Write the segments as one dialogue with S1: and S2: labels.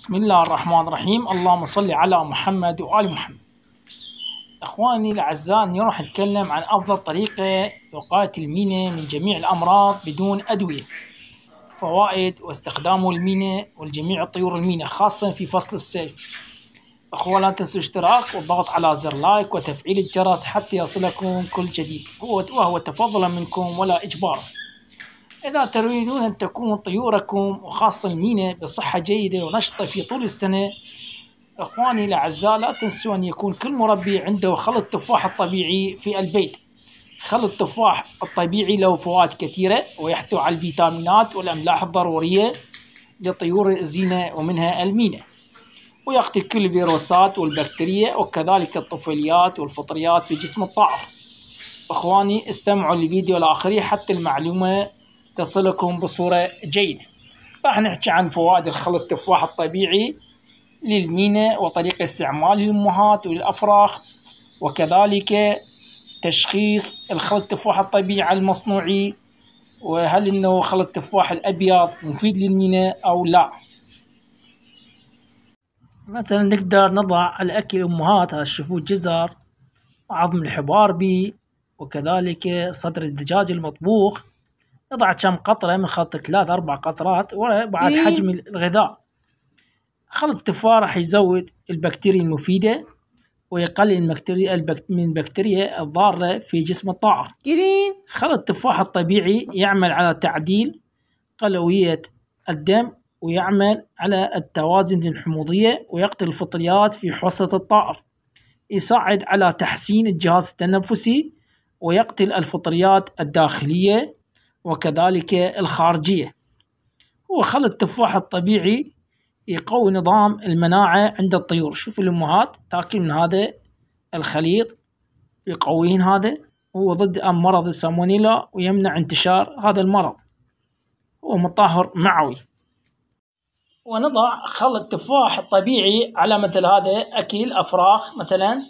S1: بسم الله الرحمن الرحيم اللهم صل على محمد وآل محمد إخواني الأعزاء أني راح أتكلم عن أفضل طريقة لوقايه المينا من جميع الأمراض بدون أدوية فوائد واستخدام المينا ولجميع طيور المينا خاصة في فصل الصيف أخوة لا تنسوا الاشتراك والضغط على زر لايك وتفعيل الجرس حتى يصلكم كل جديد وهو تفضلا منكم ولا إجبار إذا تريدون أن تكون طيوركم وخاصة المينا بصحة جيدة ونشطة في طول السنة إخواني الأعزاء لا تنسوا أن يكون كل مربي عنده خلط تفاح الطبيعي في البيت خلط التفاح الطبيعي له فوائد كثيرة ويحتوي على الفيتامينات والأملاح الضرورية لطيور الزينة ومنها المينا ويقتل كل الفيروسات والبكتيريا وكذلك الطفيليات والفطريات في جسم الطائر اخواني استمعوا للفيديو الاخري حتى المعلومه تصلكم بصورة جيدة راح نحكي عن فوائد الخلط التفاح الطبيعي للمينا وطريقة استعمال الأمهات والأفراخ وكذلك تشخيص الخلط التفاح الطبيعي المصنوعي وهل انه خلط التفاح الابيض مفيد للمينا او لا مثلا نقدر نضع على اكل امهات هذا الشفوت جزر عظم الحبار بي وكذلك صدر الدجاج المطبوخ تضع كم قطره من خلطة ثلاث اربع قطرات ورا إيه؟ حجم الغذاء خلط التفاح راح يزود البكتيريا المفيده ويقلل البكتيريا من البكتيريا الضاره في جسم الطائر جرين خلط التفاح الطبيعي يعمل على تعديل قلويه الدم ويعمل على التوازن الحموضيه ويقتل الفطريات في حصه الطائر يساعد على تحسين الجهاز التنفسي ويقتل الفطريات الداخليه وكذلك الخارجية وخل التفاح الطبيعي يقوي نظام المناعة عند الطيور شوف الأمهات تاكل من هذا الخليط يقويهن هذا هو ضد مرض السامونيلا ويمنع انتشار هذا المرض هو مطهر معوي ونضع خل التفاح الطبيعي على مثل هذا أكل أفراخ مثلا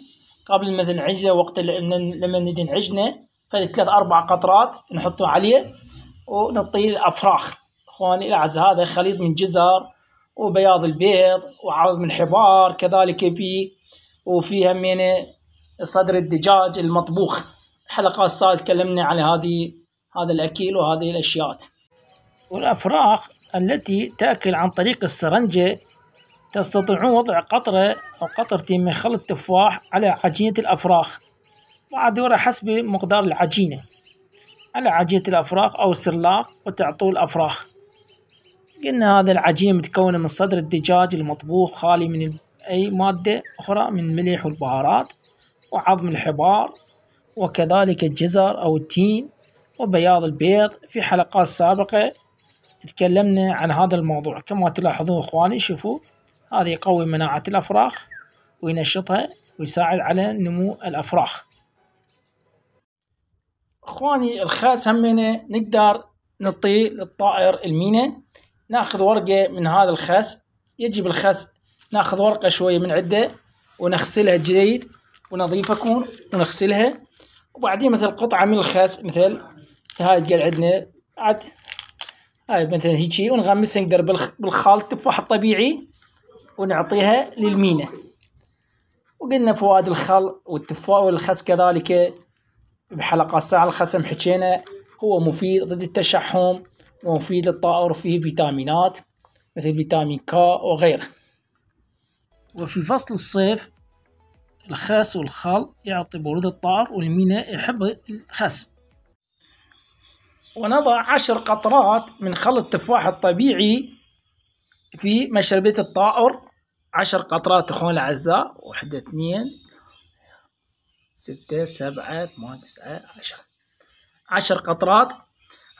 S1: قبل ما عجنة وقت لما ندي نعجنه فهذه ثلاث أربع قطرات نحطه عليه ونعطيه الأفراخ إخواني الأعز هذا خليط من جزر وبياض البيض وعظم الحبار كذلك فيه وفي همينة صدر الدجاج المطبوخ الحلقة السابقة تكلمنا على هذه هذا الأكيل وهذه الأشياء والأفراخ التي تأكل عن طريق السرنجة تستطيعون وضع قطرة أو قطرتين من خل التفاح على عجينة الأفراخ تقطع دورة حسب مقدار العجينة على عجينة الأفراخ أو السرلاق وتعطوه الأفراخ قلنا هذا العجينة متكونة من صدر الدجاج المطبوخ خالي من أي مادة أخرى من الملح والبهارات وعظم الحبار وكذلك الجزر أو التين وبياض البيض في حلقات سابقة تكلمنا عن هذا الموضوع كما تلاحظون إخواني شوفوا هذا يقوي مناعة الأفراخ وينشطها ويساعد على نمو الأفراخ اخواني الخاس همينة نقدر نطي للطائر المينا ناخذ ورقة من هذا الخس يجب الخس ناخذ ورقة شوية من عده ونغسلها جيد ونظيفة كون ونغسلها وبعدين مثل قطعة من الخس مثل هاي تقل عندنا عاد هاي مثلا هيجي ونغمسها نقدر بالخال التفاح الطبيعي ونعطيها للمينا وقلنا فوائد الخل والتفاح والخس كذلك بحلقة ساعة الخسم حكينا هو مفيد ضد التشحم ومفيد للطائر وفيه فيتامينات مثل فيتامين كا وغيره وفي فصل الصيف الخس والخل يعطي برود الطائر والمينا يحب الخس ونضع عشر قطرات من خل التفاح الطبيعي في مشربة الطائر عشر قطرات أخوان الأعزاء واحدة اثنين ستة سبعة ثمانية تسعة عشر عشر قطرات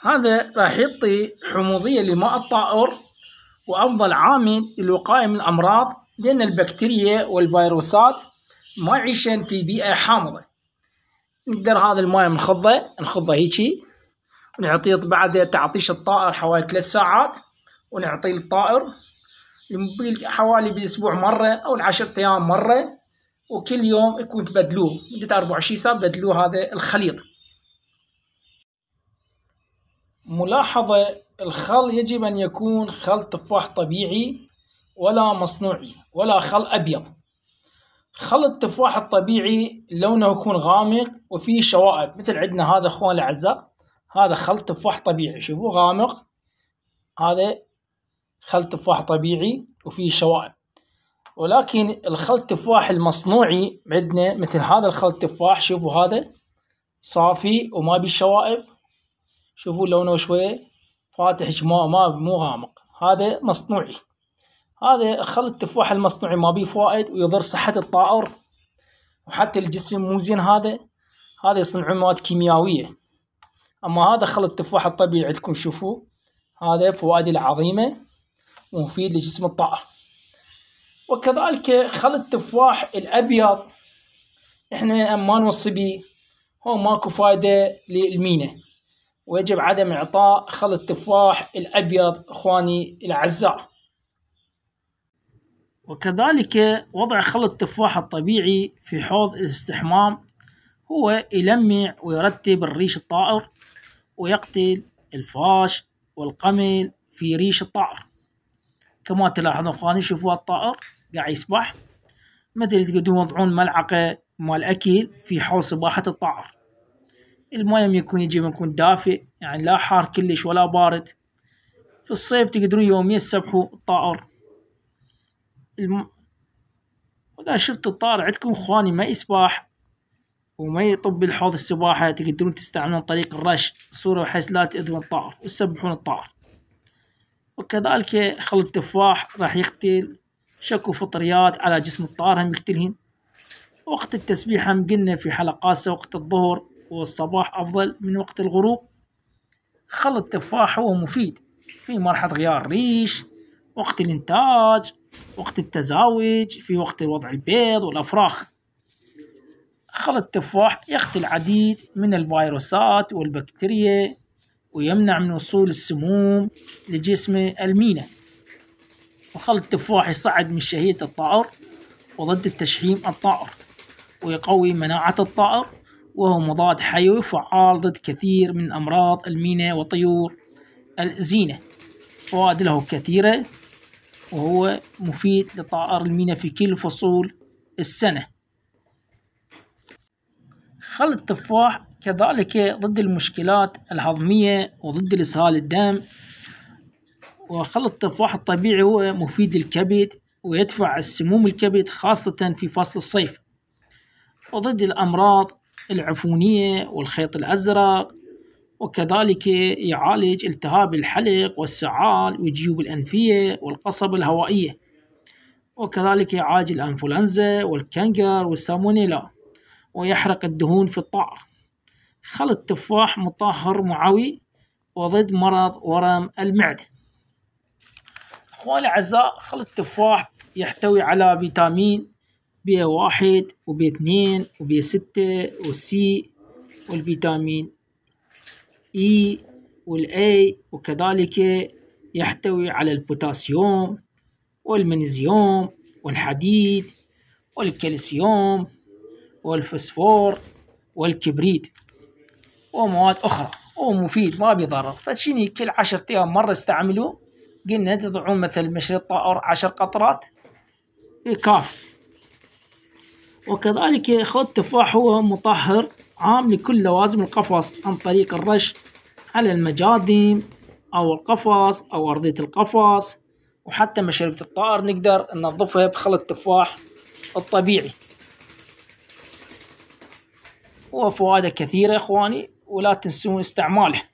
S1: هذا راح يعطي حموضية لماء الطائر وأفضل عامل للوقاية من الأمراض لأن البكتيريا والفيروسات ما يعيشن في بيئة حامضة نقدر هذا الماء نخضه نخضه هيجي ونعطيه بعد تعطيش الطائر حوالي ثلاث ساعات ونعطيه للطائر حوالي بالأسبوع مرة أو العشر أيام مرة وكل يوم يكون تبدلوه مدة 24 ساعة بدلوه هذا الخليط ملاحظة الخل يجب أن يكون خل تفاح طبيعي ولا مصنوعي ولا خل أبيض خل التفاح الطبيعي لونه يكون غامق وفيه شوائب مثل عندنا هذا أخوان الأعزاء هذا خل تفاح طبيعي شوفوا غامق هذا خل تفاح طبيعي وفيه شوائب ولكن الخلط التفاح المصنوعي عندنا مثل هذا الخلط التفاح شوفوا هذا صافي وما بالشوائب شوائب شوفوا لونه شوية فاتح ما ما مو غامق هذا مصنوعي هذا خلط التفاح المصنوعي ما بيه فوائد ويضر صحة الطائر وحتى الجسم مو زين هذا هذا يصنعون مواد كيميائية أما هذا خلط التفاح الطبيعي عندكم شوفوا هذا فوائد العظيمة ومفيد لجسم الطائر وكذلك خل التفاح الابيض احنا ما نوصي به هو ماكو فايده للمينا ويجب عدم اعطاء خل التفاح الابيض اخواني الاعزاء وكذلك وضع خل التفاح الطبيعي في حوض الاستحمام هو يلمع ويرتب الريش الطائر ويقتل الفاش والقمل في ريش الطائر كما تلاحظون اخواني شوفوا الطائر قاعد يسبح مثل تقدرون يوضعون ملعقة مال أكل في حوض سباحة الطائر المايم يكون يجي يكون دافئ يعني لا حار كلش ولا بارد في الصيف تقدرون يوميا تسبحوا الطائر الم... وإذا شفت الطائر عندكم إخواني ما يسبح وما يطب الحوض السباحة تقدرون تستعملون طريق الرش صورة بحيث لا تأذون الطائر وتسبحون الطائر وكذلك خلق تفاح راح يقتل شكوا فطريات على جسم الطار هم يقتلهن وقت التسبيح هم قلنا في حلقات وقت الظهر والصباح أفضل من وقت الغروب خل التفاح هو مفيد في مرحلة غيار الريش وقت الإنتاج وقت التزاوج في وقت وضع البيض والأفراخ خل التفاح يقتل العديد من الفيروسات والبكتيريا ويمنع من وصول السموم لجسم المينا وخل التفاح يصعد من شهية الطائر وضد التشحيم الطائر ويقوي مناعة الطائر وهو مضاد حيوي فعال ضد كثير من أمراض المينا وطيور الزينة فوائد له كثيرة وهو مفيد لطائر المينا في كل فصول السنة خل التفاح كذلك ضد المشكلات الهضمية وضد إسهال الدم وخل التفاح الطبيعي هو مفيد للكبد ويدفع السموم الكبد خاصة في فصل الصيف وضد الأمراض العفونية والخيط الأزرق وكذلك يعالج التهاب الحلق والسعال والجيوب الأنفية والقصب الهوائية وكذلك يعالج الأنفلونزا والكنجر والسالمونيلا ويحرق الدهون في الطعر خل التفاح مطهر معوي وضد مرض ورم المعدة أخواني الأعزاء خل التفاح يحتوي على فيتامين بي واحد وبي 2 وبي ستة وسي والفيتامين إي e والأي وكذلك يحتوي على البوتاسيوم والمنيزيوم والحديد والكالسيوم والفسفور والكبريت ومواد أخرى ومفيد ما بيضرر فشيني كل عشرة أيام مرة استعمله قلنا تضعون مثل مشي الطائر عشر قطرات إيه، كاف وكذلك خود تفاح هو مطهر عام لكل لوازم القفص عن طريق الرش على المجادم أو القفص أو أرضية القفص وحتى مشربة الطائر نقدر ننظفها بخل التفاح الطبيعي وفوائده كثيرة إخواني ولا تنسون استعماله